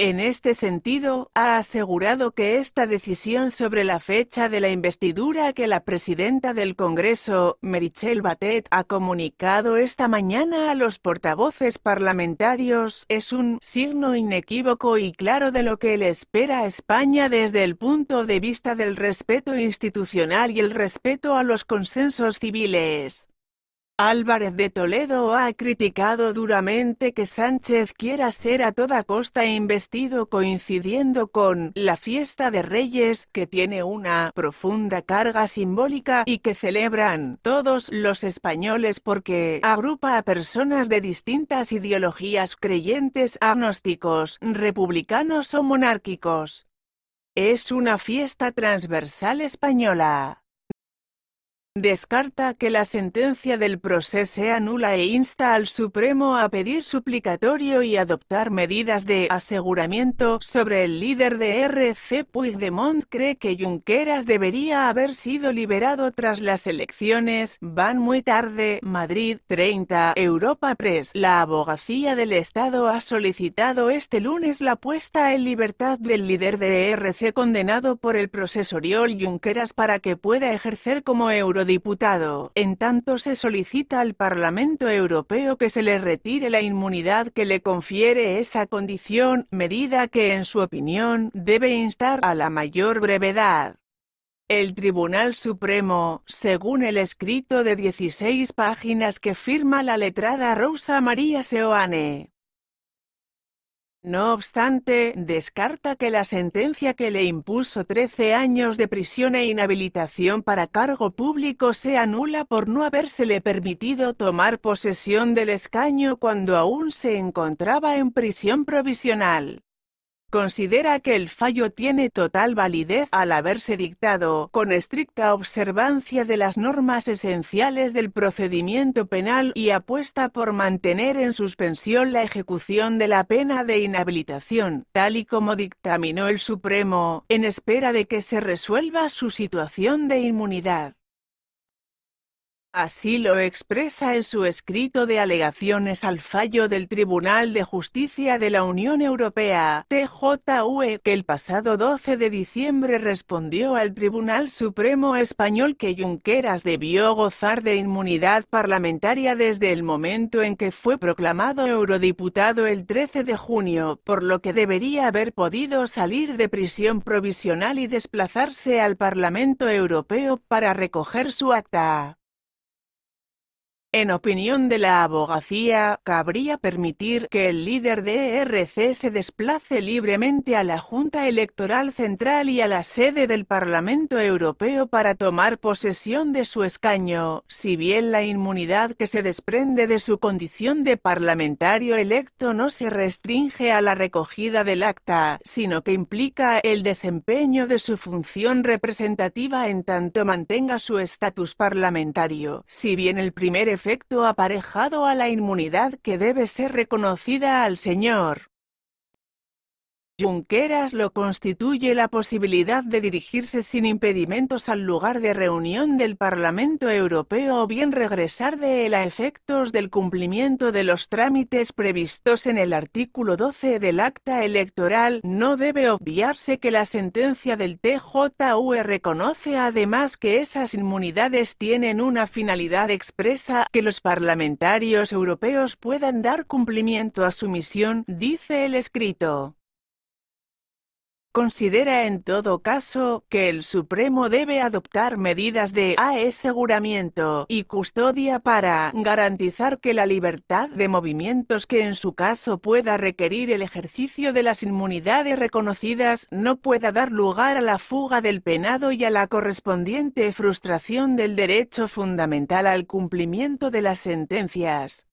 En este sentido, ha asegurado que esta decisión sobre la fecha de la investidura que la presidenta del Congreso, Merichel Batet, ha comunicado esta mañana a los portavoces parlamentarios es un signo inequívoco y claro de lo que le espera a España desde el punto de vista del respeto institucional y el respeto a los consensos civiles. Álvarez de Toledo ha criticado duramente que Sánchez quiera ser a toda costa investido coincidiendo con la fiesta de Reyes que tiene una profunda carga simbólica y que celebran todos los españoles porque agrupa a personas de distintas ideologías creyentes, agnósticos, republicanos o monárquicos. Es una fiesta transversal española descarta que la sentencia del proceso sea nula e insta al Supremo a pedir suplicatorio y adoptar medidas de aseguramiento sobre el líder de RC Puigdemont cree que Junqueras debería haber sido liberado tras las elecciones, van muy tarde, Madrid 30, Europa Press. La abogacía del Estado ha solicitado este lunes la puesta en libertad del líder de ERC condenado por el procesorio Junqueras para que pueda ejercer como eurodiputado diputado, en tanto se solicita al Parlamento Europeo que se le retire la inmunidad que le confiere esa condición, medida que en su opinión debe instar a la mayor brevedad. El Tribunal Supremo, según el escrito de 16 páginas que firma la letrada Rosa María Seoane, no obstante, descarta que la sentencia que le impuso 13 años de prisión e inhabilitación para cargo público sea anula por no habérsele permitido tomar posesión del escaño cuando aún se encontraba en prisión provisional considera que el fallo tiene total validez al haberse dictado con estricta observancia de las normas esenciales del procedimiento penal y apuesta por mantener en suspensión la ejecución de la pena de inhabilitación, tal y como dictaminó el Supremo, en espera de que se resuelva su situación de inmunidad. Así lo expresa en su escrito de alegaciones al fallo del Tribunal de Justicia de la Unión Europea, TJUE, que el pasado 12 de diciembre respondió al Tribunal Supremo Español que Junqueras debió gozar de inmunidad parlamentaria desde el momento en que fue proclamado eurodiputado el 13 de junio, por lo que debería haber podido salir de prisión provisional y desplazarse al Parlamento Europeo para recoger su acta. En opinión de la abogacía, cabría permitir que el líder de ERC se desplace libremente a la Junta Electoral Central y a la sede del Parlamento Europeo para tomar posesión de su escaño, si bien la inmunidad que se desprende de su condición de parlamentario electo no se restringe a la recogida del acta, sino que implica el desempeño de su función representativa en tanto mantenga su estatus parlamentario. Si bien el primer efecto aparejado a la inmunidad que debe ser reconocida al Señor. Junqueras lo constituye la posibilidad de dirigirse sin impedimentos al lugar de reunión del Parlamento Europeo o bien regresar de él a efectos del cumplimiento de los trámites previstos en el artículo 12 del Acta Electoral. No debe obviarse que la sentencia del TJUE reconoce además que esas inmunidades tienen una finalidad expresa, que los parlamentarios europeos puedan dar cumplimiento a su misión, dice el escrito. Considera en todo caso que el Supremo debe adoptar medidas de aseguramiento y custodia para garantizar que la libertad de movimientos que en su caso pueda requerir el ejercicio de las inmunidades reconocidas no pueda dar lugar a la fuga del penado y a la correspondiente frustración del derecho fundamental al cumplimiento de las sentencias.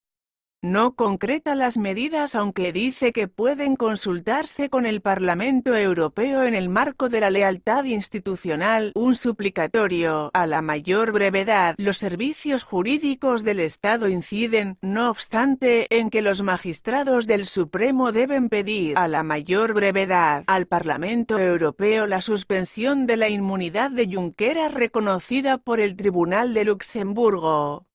No concreta las medidas aunque dice que pueden consultarse con el Parlamento Europeo en el marco de la lealtad institucional, un suplicatorio, a la mayor brevedad. Los servicios jurídicos del Estado inciden, no obstante, en que los magistrados del Supremo deben pedir, a la mayor brevedad, al Parlamento Europeo la suspensión de la inmunidad de Junquera reconocida por el Tribunal de Luxemburgo.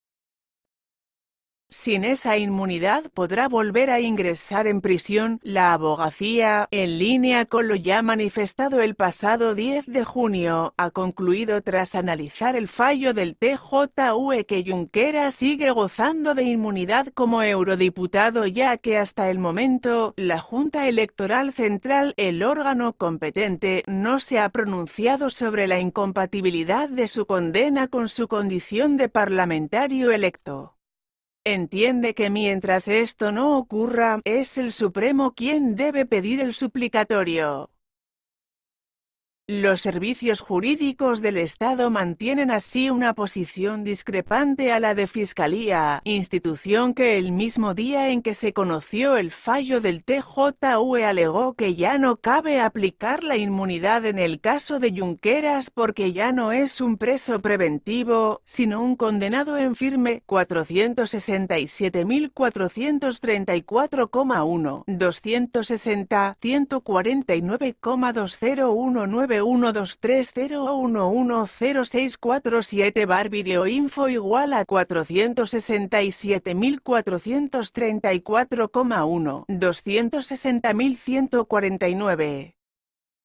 Sin esa inmunidad podrá volver a ingresar en prisión la abogacía en línea con lo ya manifestado el pasado 10 de junio, ha concluido tras analizar el fallo del TJUE que Junquera sigue gozando de inmunidad como eurodiputado ya que hasta el momento la Junta Electoral Central, el órgano competente, no se ha pronunciado sobre la incompatibilidad de su condena con su condición de parlamentario electo. Entiende que mientras esto no ocurra, es el Supremo quien debe pedir el suplicatorio. Los servicios jurídicos del Estado mantienen así una posición discrepante a la de Fiscalía, institución que el mismo día en que se conoció el fallo del TJUE alegó que ya no cabe aplicar la inmunidad en el caso de Junqueras porque ya no es un preso preventivo, sino un condenado en firme 467.434,1, 1230110647 bar video info igual a 467.434,1, 260.149.